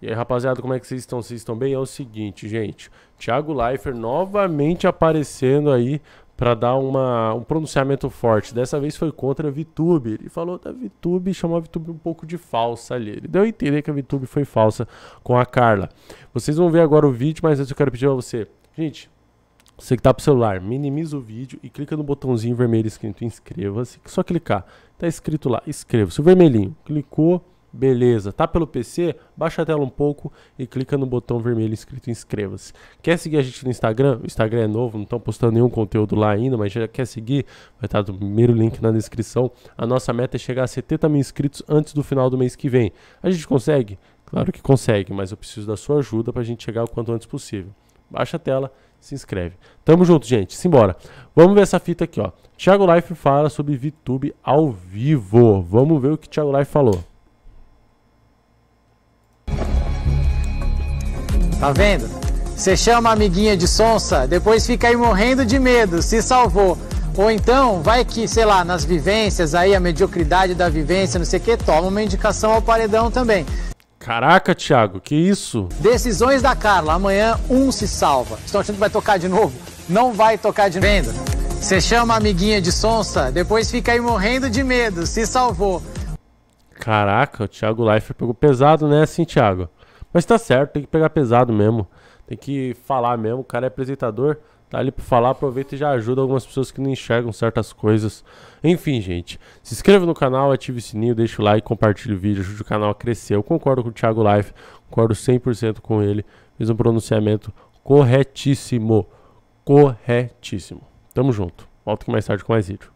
E aí, rapaziada, como é que vocês estão? Vocês estão bem? É o seguinte, gente. Thiago Leifert novamente aparecendo aí para dar uma, um pronunciamento forte. Dessa vez foi contra a VTube. Ele falou da VTube, chamou a VTube um pouco de falsa ali. Ele deu a entender que a VTube foi falsa com a Carla. Vocês vão ver agora o vídeo, mas antes eu quero pedir a você. Gente, você que tá pro celular, minimiza o vídeo e clica no botãozinho vermelho escrito inscreva-se. É só clicar. Tá escrito lá, inscreva-se. O vermelhinho. Clicou Beleza, tá pelo PC? Baixa a tela um pouco e clica no botão vermelho escrito inscreva-se. Quer seguir a gente no Instagram? O Instagram é novo, não estão postando nenhum conteúdo lá ainda, mas já quer seguir? Vai estar tá no o primeiro link na descrição. A nossa meta é chegar a 70 mil inscritos antes do final do mês que vem. A gente consegue? Claro que consegue, mas eu preciso da sua ajuda para a gente chegar o quanto antes possível. Baixa a tela, se inscreve. Tamo junto, gente. Simbora. Vamos ver essa fita aqui, ó. Thiago Life fala sobre VTube ao vivo. Vamos ver o que Thiago Life falou. Tá vendo? Você chama a amiguinha de sonsa, depois fica aí morrendo de medo, se salvou. Ou então, vai que, sei lá, nas vivências aí, a mediocridade da vivência, não sei o que, toma uma indicação ao paredão também. Caraca, Thiago, que isso? Decisões da Carla, amanhã um se salva. Estão achando que vai tocar de novo? Não vai tocar de venda. Você chama a amiguinha de sonsa, depois fica aí morrendo de medo, se salvou. Caraca, o Thiago Leifert pegou pesado, né, assim, Thiago? Mas tá certo, tem que pegar pesado mesmo. Tem que falar mesmo. O cara é apresentador, tá ali pra falar, aproveita e já ajuda algumas pessoas que não enxergam certas coisas. Enfim, gente, se inscreva no canal, ative o sininho, deixa o like, compartilha o vídeo, ajude o canal a crescer. Eu concordo com o Thiago Life, concordo 100% com ele. Fiz um pronunciamento corretíssimo. Corretíssimo. Tamo junto. Volto aqui mais tarde com mais vídeo.